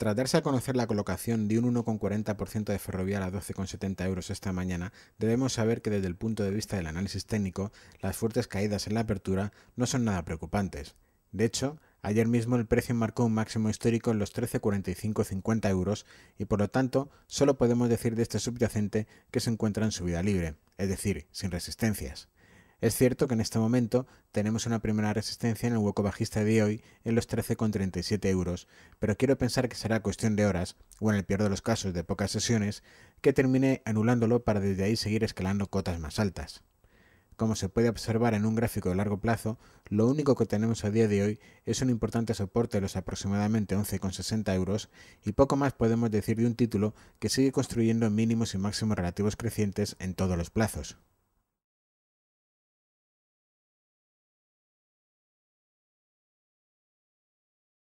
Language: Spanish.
Tratarse a conocer la colocación de un 1,40% de Ferrovial a 12,70 euros esta mañana, debemos saber que desde el punto de vista del análisis técnico, las fuertes caídas en la apertura no son nada preocupantes. De hecho, ayer mismo el precio marcó un máximo histórico en los 13,45-50 euros y por lo tanto solo podemos decir de este subyacente que se encuentra en subida libre, es decir, sin resistencias. Es cierto que en este momento tenemos una primera resistencia en el hueco bajista de hoy en los 13,37 euros, pero quiero pensar que será cuestión de horas, o en el peor de los casos de pocas sesiones, que termine anulándolo para desde ahí seguir escalando cotas más altas. Como se puede observar en un gráfico de largo plazo, lo único que tenemos a día de hoy es un importante soporte de los aproximadamente 11,60 euros y poco más podemos decir de un título que sigue construyendo mínimos y máximos relativos crecientes en todos los plazos.